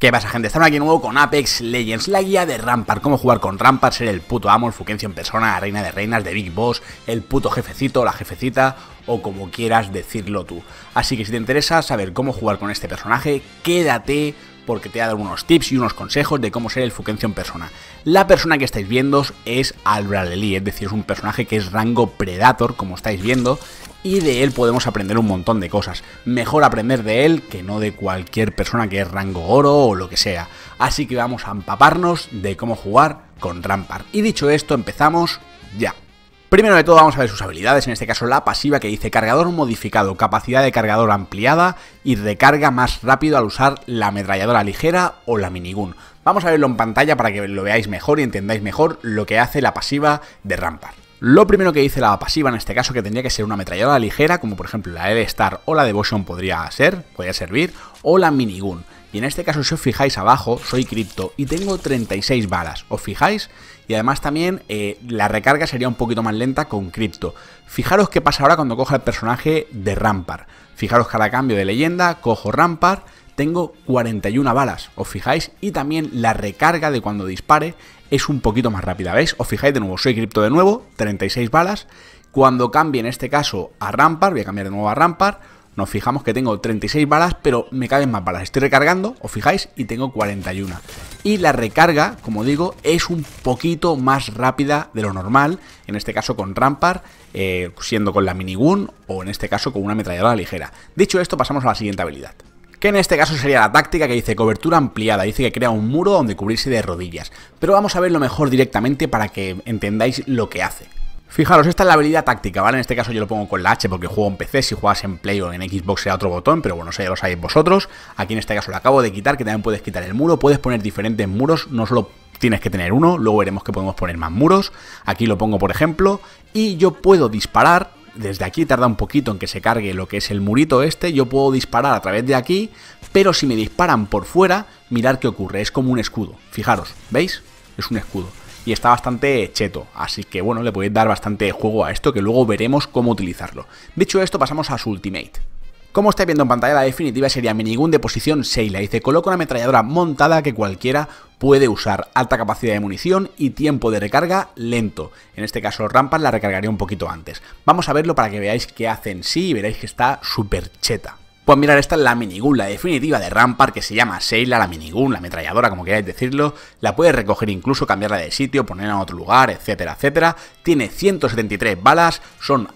¿Qué pasa gente? Estamos aquí de nuevo con Apex Legends, la guía de Rampart, cómo jugar con Rampart, ser el puto amo, el Fuquencio en persona, la reina de reinas, de Big Boss, el puto jefecito, la jefecita o como quieras decirlo tú. Así que si te interesa saber cómo jugar con este personaje, quédate porque te he dado unos tips y unos consejos de cómo ser el Fuquencio en persona. La persona que estáis viendo es Albraleli, es decir, es un personaje que es rango Predator, como estáis viendo, y de él podemos aprender un montón de cosas. Mejor aprender de él que no de cualquier persona que es rango oro o lo que sea. Así que vamos a empaparnos de cómo jugar con Rampart. Y dicho esto, empezamos ya. Primero de todo vamos a ver sus habilidades, en este caso la pasiva que dice cargador modificado, capacidad de cargador ampliada y recarga más rápido al usar la ametralladora ligera o la minigun. Vamos a verlo en pantalla para que lo veáis mejor y entendáis mejor lo que hace la pasiva de Rampart. Lo primero que dice la pasiva en este caso que tendría que ser una ametralladora ligera, como por ejemplo la L-Star o la Devotion podría ser, podría servir, o la Minigun. Y en este caso si os fijáis abajo, soy Crypto y tengo 36 balas, ¿os fijáis? Y además también eh, la recarga sería un poquito más lenta con Crypto. Fijaros qué pasa ahora cuando cojo el personaje de Rampart. Fijaros que ahora cambio de leyenda, cojo Rampart tengo 41 balas, os fijáis, y también la recarga de cuando dispare es un poquito más rápida, ¿veis? Os fijáis de nuevo, soy cripto de nuevo, 36 balas. Cuando cambie en este caso a Rampart, voy a cambiar de nuevo a Rampart, nos fijamos que tengo 36 balas, pero me caben más balas. Estoy recargando, os fijáis, y tengo 41. Y la recarga, como digo, es un poquito más rápida de lo normal, en este caso con Rampart, eh, siendo con la mini minigun o en este caso con una ametralladora ligera. Dicho esto, pasamos a la siguiente habilidad que en este caso sería la táctica que dice cobertura ampliada, dice que crea un muro donde cubrirse de rodillas, pero vamos a verlo mejor directamente para que entendáis lo que hace. Fijaros, esta es la habilidad táctica, ¿vale? En este caso yo lo pongo con la H porque juego en PC, si juegas en Play o en Xbox será otro botón, pero bueno, eso ya lo sabéis vosotros. Aquí en este caso lo acabo de quitar, que también puedes quitar el muro, puedes poner diferentes muros, no solo tienes que tener uno, luego veremos que podemos poner más muros. Aquí lo pongo por ejemplo, y yo puedo disparar desde aquí tarda un poquito en que se cargue lo que es el murito este, yo puedo disparar a través de aquí, pero si me disparan por fuera, mirad qué ocurre, es como un escudo, fijaros, ¿veis? Es un escudo. Y está bastante cheto, así que bueno, le podéis dar bastante juego a esto que luego veremos cómo utilizarlo. Dicho esto, pasamos a su ultimate. Como estáis viendo en pantalla, la definitiva sería minigun de posición Seila y coloco una ametralladora montada que cualquiera puede usar. Alta capacidad de munición y tiempo de recarga lento. En este caso, Rampart la recargaría un poquito antes. Vamos a verlo para que veáis qué hace en sí y veréis que está súper cheta. Pues mirar, esta es la minigun, la definitiva de Rampart, que se llama Seila, la minigun, la ametralladora, como queráis decirlo. La puedes recoger incluso, cambiarla de sitio, ponerla en otro lugar, etcétera, etcétera. Tiene 173 balas, son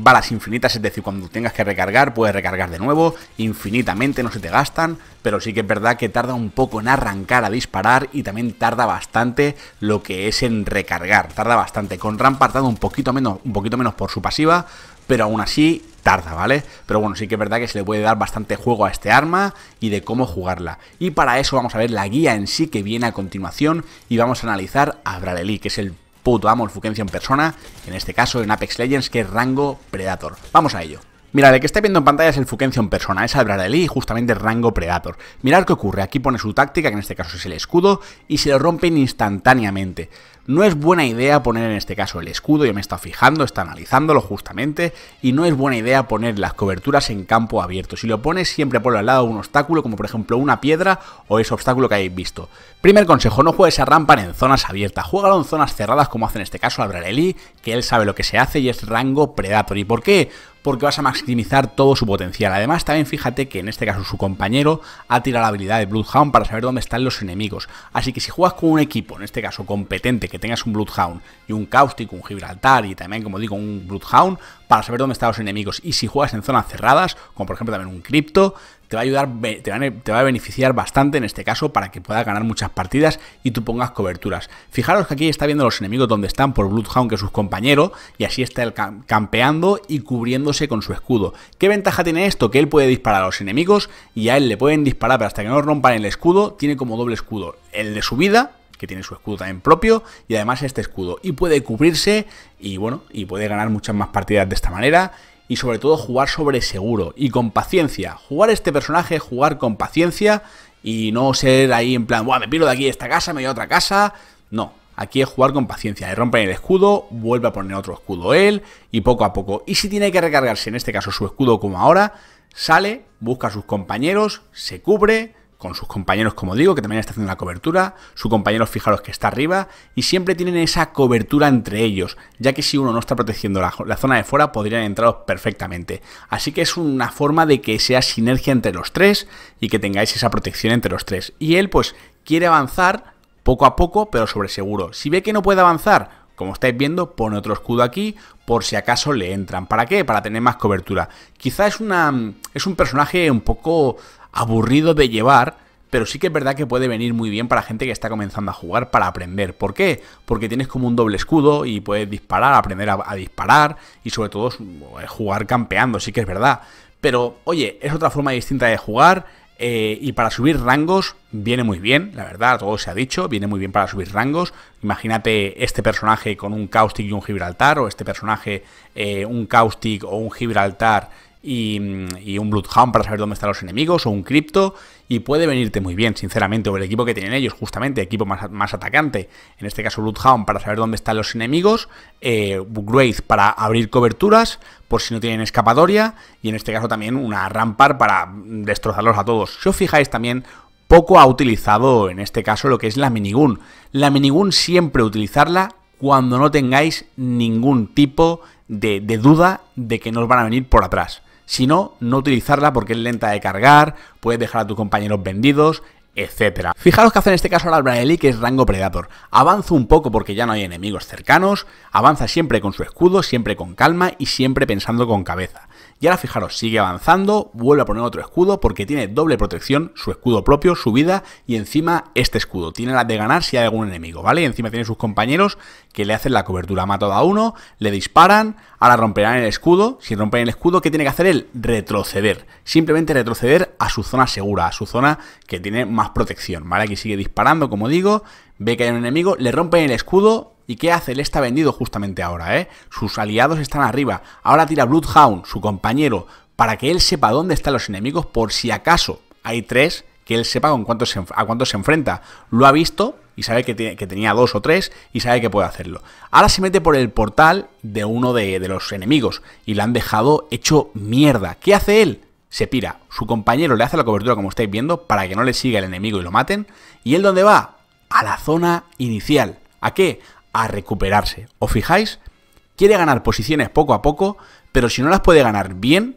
balas eh, infinitas, es decir, cuando tengas que recargar, puedes recargar de nuevo, infinitamente, no se te gastan, pero sí que es verdad que tarda un poco en arrancar a disparar y también tarda bastante lo que es en recargar, tarda bastante. Con Ram tarda un poquito menos, un poquito menos por su pasiva, pero aún así tarda, ¿vale? Pero bueno, sí que es verdad que se le puede dar bastante juego a este arma y de cómo jugarla. Y para eso vamos a ver la guía en sí que viene a continuación y vamos a analizar a Bradley, que es el puto amo, el en persona, en este caso en Apex Legends, que es rango Predator. Vamos a ello. Mira, el que está viendo en pantalla es el Fuquencio en persona, es Albrarelli y justamente rango Predator. Mirad qué ocurre, aquí pone su táctica, que en este caso es el escudo, y se lo rompen instantáneamente. No es buena idea poner en este caso el escudo, yo me está fijando, está analizándolo justamente, y no es buena idea poner las coberturas en campo abierto. Si lo pones, siempre por al lado de un obstáculo, como por ejemplo una piedra o ese obstáculo que habéis visto. Primer consejo, no juegues a Rampan en zonas abiertas, juégalo en zonas cerradas como hace en este caso Albrarelli, que él sabe lo que se hace y es rango Predator. ¿Y por qué? porque vas a maximizar todo su potencial. Además, también fíjate que en este caso su compañero ha tirado la habilidad de Bloodhound para saber dónde están los enemigos. Así que si juegas con un equipo, en este caso competente, que tengas un Bloodhound y un Caustic, un Gibraltar y también, como digo, un Bloodhound, para saber dónde están los enemigos. Y si juegas en zonas cerradas, como por ejemplo también un cripto, te va a ayudar, te va a, beneficiar bastante en este caso para que pueda ganar muchas partidas y tú pongas coberturas. Fijaros que aquí está viendo los enemigos donde están por Bloodhound, que es su compañero, y así está el campeando y cubriéndose con su escudo. ¿Qué ventaja tiene esto? Que él puede disparar a los enemigos y a él le pueden disparar, pero hasta que no rompan el escudo, tiene como doble escudo. El de su vida que tiene su escudo también propio y además este escudo. Y puede cubrirse y bueno, y puede ganar muchas más partidas de esta manera y sobre todo jugar sobre seguro y con paciencia. Jugar este personaje, jugar con paciencia y no ser ahí en plan, Buah, me piro de aquí esta casa, me voy a otra casa. No, Aquí es jugar con paciencia. Le rompen el escudo, vuelve a poner otro escudo él y poco a poco. Y si tiene que recargarse, en este caso su escudo como ahora, sale, busca a sus compañeros, se cubre con sus compañeros, como digo, que también está haciendo la cobertura, su compañero, fijaros que está arriba, y siempre tienen esa cobertura entre ellos, ya que si uno no está protegiendo la, zona de fuera, podrían entrar perfectamente. Así que es una forma de que sea sinergia entre los tres y que tengáis esa protección entre los tres. Y él, pues, quiere avanzar poco a poco, pero sobre seguro. Si ve que no puede avanzar, como estáis viendo, pone otro escudo aquí por si acaso le entran. ¿Para qué? Para tener más cobertura. Quizá es, una, es un personaje un poco aburrido de llevar, pero sí que es verdad que puede venir muy bien para gente que está comenzando a jugar para aprender. ¿Por qué? Porque tienes como un doble escudo y puedes disparar, aprender a, disparar y sobre todo eh, jugar campeando, sí que es verdad. Pero oye, es otra forma distinta de jugar eh, y para subir rangos viene muy bien, la verdad, todo se ha dicho, viene muy bien para subir rangos. Imagínate este personaje con un caustic y un Gibraltar o este personaje eh, un caustic o un Gibraltar y, un Bloodhound para saber dónde están los enemigos, o un Crypto, y puede venirte muy bien, sinceramente, o el equipo que tienen ellos, justamente, equipo más, atacante, en este caso Bloodhound para saber dónde están los enemigos, eh, para abrir coberturas, por si no tienen escapatoria, y en este caso también una rampar para destrozarlos a todos. Si os fijáis también, poco ha utilizado en este caso lo que es la minigun. La minigun siempre utilizarla cuando no tengáis ningún tipo de, de duda de que nos van a venir por atrás. Si no, no utilizarla porque es lenta de cargar, puedes dejar a tus compañeros vendidos, etc. Fijaros que hace en este caso la Braheli, que es rango Predator. Avanza un poco porque ya no hay enemigos cercanos, avanza siempre con su escudo, siempre con calma y siempre pensando con cabeza. Y ahora fijaros, sigue avanzando, vuelve a poner otro escudo porque tiene doble protección, su escudo propio, su vida y encima este escudo. Tiene la de ganar si hay algún enemigo, ¿vale? Y encima tiene sus compañeros que le hacen la cobertura. Mata a uno, le disparan, ahora romperán el escudo. Si rompen el escudo, ¿qué tiene que hacer él? Retroceder. Simplemente retroceder a su zona segura, a su zona que tiene más protección, ¿vale? Aquí sigue disparando, como digo, ve que hay un enemigo, le rompen el escudo, ¿Y qué hace? Él está vendido justamente ahora, ¿eh? Sus aliados están arriba. Ahora tira Bloodhound, su compañero, para que él sepa dónde están los enemigos por si acaso hay tres, que él sepa a cuántos se enfrenta. Lo ha visto y sabe que, tenía dos o tres y sabe que puede hacerlo. Ahora se mete por el portal de uno de, los enemigos y lo han dejado hecho mierda. ¿Qué hace él? se pira. Su compañero le hace la cobertura, como estáis viendo, para que no le siga el enemigo y lo maten. ¿Y él dónde va? A la zona inicial. ¿A qué? a recuperarse. ¿Os fijáis? Quiere ganar posiciones poco a poco, pero si no las puede ganar bien,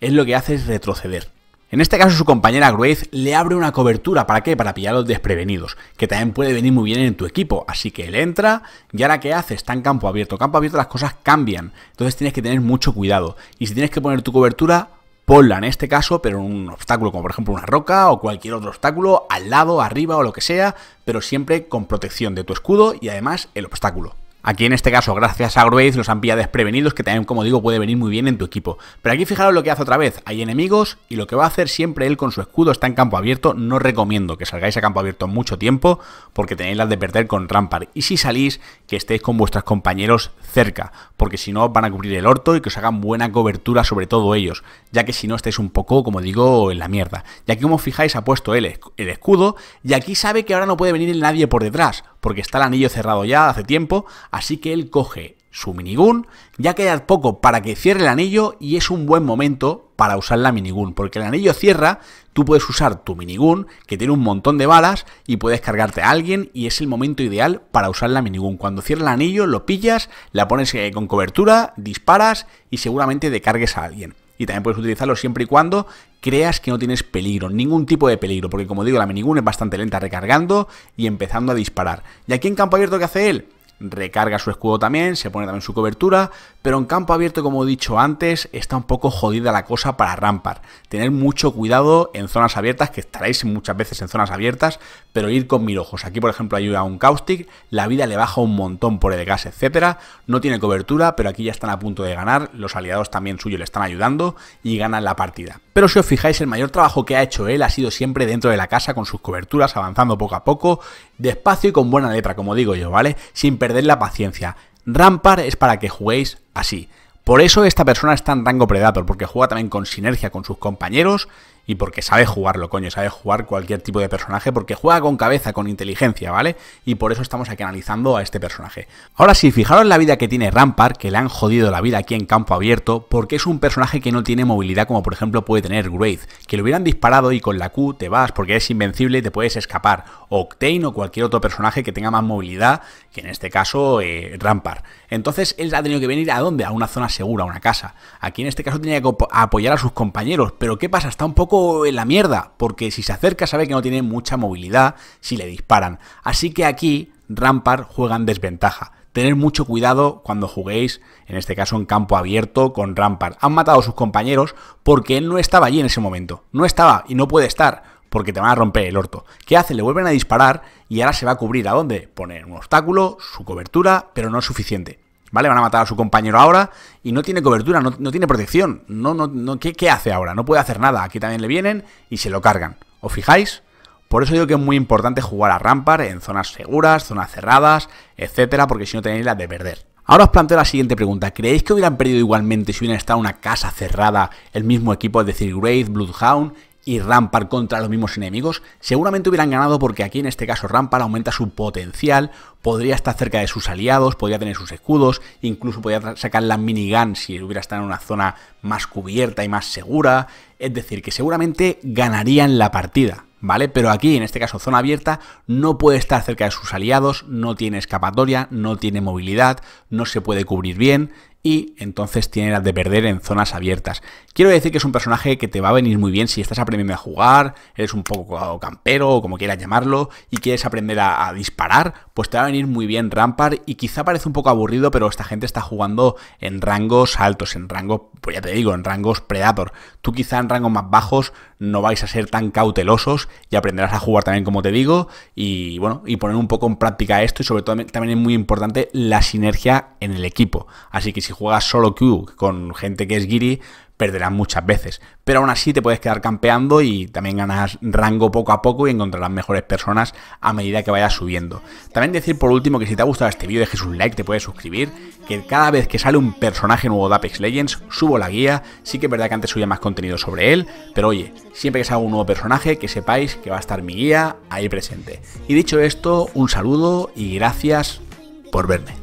es lo que hace es retroceder. En este caso su compañera Grace le abre una cobertura, ¿para qué? Para pillar a los desprevenidos, que también puede venir muy bien en tu equipo, así que él entra y ahora ¿qué hace? Está en campo abierto, campo abierto las cosas cambian, entonces tienes que tener mucho cuidado y si tienes que poner tu cobertura, ponla en este caso, pero en un obstáculo como por ejemplo una roca o cualquier otro obstáculo, al lado, arriba o lo que sea, pero siempre con protección de tu escudo y además el obstáculo. Aquí en este caso, gracias a Graves, los han pillado desprevenidos, que también, como digo, puede venir muy bien en tu equipo. Pero aquí fijaros lo que hace otra vez. Hay enemigos y lo que va a hacer siempre él con su escudo está en campo abierto. No recomiendo que salgáis a campo abierto mucho tiempo porque tenéis las de perder con Rampart. Y si salís, que estéis con vuestros compañeros cerca, porque si no van a cubrir el orto y que os hagan buena cobertura sobre todo ellos, ya que si no estáis un poco, como digo, en la mierda. Y aquí como fijáis ha puesto él el escudo y aquí sabe que ahora no puede venir nadie por detrás porque está el anillo cerrado ya hace tiempo, así que él coge su minigun, ya queda poco para que cierre el anillo y es un buen momento para usar la minigun, porque el anillo cierra, tú puedes usar tu minigun, que tiene un montón de balas, y puedes cargarte a alguien, y es el momento ideal para usar la minigun. Cuando cierra el anillo, lo pillas, la pones eh, con cobertura, disparas y seguramente descargues a alguien y también puedes utilizarlo siempre y cuando creas que no tienes peligro, ningún tipo de peligro, porque como digo, la minigun es bastante lenta recargando y empezando a disparar. ¿Y aquí en campo abierto qué hace él? recarga su escudo también, se pone también su cobertura, pero en campo abierto, como he dicho antes, está un poco jodida la cosa para rampar, Tener mucho cuidado en zonas abiertas, que estaréis muchas veces en zonas abiertas, pero ir con mirojos. Aquí, por ejemplo, ayuda un Caustic, la vida le baja un montón por el gas, etcétera. No tiene cobertura, pero aquí ya están a punto de ganar, los aliados también suyos le están ayudando y ganan la partida. Pero si os fijáis, el mayor trabajo que ha hecho él ha sido siempre dentro de la casa con sus coberturas, avanzando poco a poco, despacio y con buena letra, como digo yo, ¿vale? Sin perder perder la paciencia. Rampar es para que juguéis así. Por eso esta persona está en rango Predator, porque juega también con sinergia con sus compañeros y porque sabe jugarlo, coño, sabe jugar cualquier tipo de personaje, porque juega con cabeza, con inteligencia, ¿vale? Y por eso estamos aquí analizando a este personaje. Ahora sí, fijaros la vida que tiene Rampart, que le han jodido la vida aquí en campo abierto, porque es un personaje que no tiene movilidad como por ejemplo puede tener Wraith, que le hubieran disparado y con la Q te vas porque es invencible y te puedes escapar, o Octane o cualquier otro personaje que tenga más movilidad, que en este caso eh, Rampart. Entonces él ha tenido que venir a dónde? A una zona segura, a una casa. Aquí en este caso tenía que apoyar a sus compañeros, pero ¿qué pasa? Está un poco en la mierda, porque si se acerca sabe que no tiene mucha movilidad si le disparan. Así que aquí Rampart juega en desventaja. Tener mucho cuidado cuando juguéis, en este caso en campo abierto, con Rampart. Han matado a sus compañeros porque él no estaba allí en ese momento. No estaba y no puede estar porque te van a romper el orto. ¿Qué hace? Le vuelven a disparar y ahora se va a cubrir. ¿A dónde? Poner un obstáculo, su cobertura, pero no es suficiente. ¿Vale? Van a matar a su compañero ahora y no tiene cobertura, no, tiene protección. No, no, no, ¿qué, hace ahora? No puede hacer nada. Aquí también le vienen y se lo cargan. ¿Os fijáis? Por eso digo que es muy importante jugar a Rampar en zonas seguras, zonas cerradas, etcétera, porque si no tenéis la de perder. Ahora os planteo la siguiente pregunta. ¿Creéis que hubieran perdido igualmente si hubiera estado en una casa cerrada el mismo equipo, es decir, Wraith, Bloodhound y rampar contra los mismos enemigos, seguramente hubieran ganado porque aquí en este caso rampar aumenta su potencial, podría estar cerca de sus aliados, podría tener sus escudos, incluso podría sacar la minigun si hubiera estado en una zona más cubierta y más segura, es decir, que seguramente ganarían la partida. ¿Vale? Pero aquí, en este caso zona abierta, no puede estar cerca de sus aliados, no tiene escapatoria, no tiene movilidad, no se puede cubrir bien, y entonces tiene la de perder en zonas abiertas. Quiero decir que es un personaje que te va a venir muy bien si estás aprendiendo a jugar, eres un poco campero o como quieras llamarlo, y quieres aprender a, disparar, pues te va a venir muy bien rampar. y quizá parece un poco aburrido, pero esta gente está jugando en rangos altos, en rangos, pues ya te digo, en rangos Predator. Tú quizá en rangos más bajos no vais a ser tan cautelosos y aprenderás a jugar también como te digo y bueno, y poner un poco en práctica esto y sobre todo también es muy importante la sinergia en el equipo. Así que si juegas solo Q con gente que es Giri, perderás muchas veces. Pero aún así te puedes quedar campeando y también ganas rango poco a poco y encontrarás mejores personas a medida que vayas subiendo. También decir por último que si te ha gustado este vídeo dejes un like, te puedes suscribir, que cada vez que sale un personaje nuevo de Apex Legends subo la guía, sí que es verdad que antes subía más contenido sobre él, pero oye, siempre que salga un nuevo personaje que sepáis que va a estar mi guía ahí presente. Y dicho esto, un saludo y gracias por verme.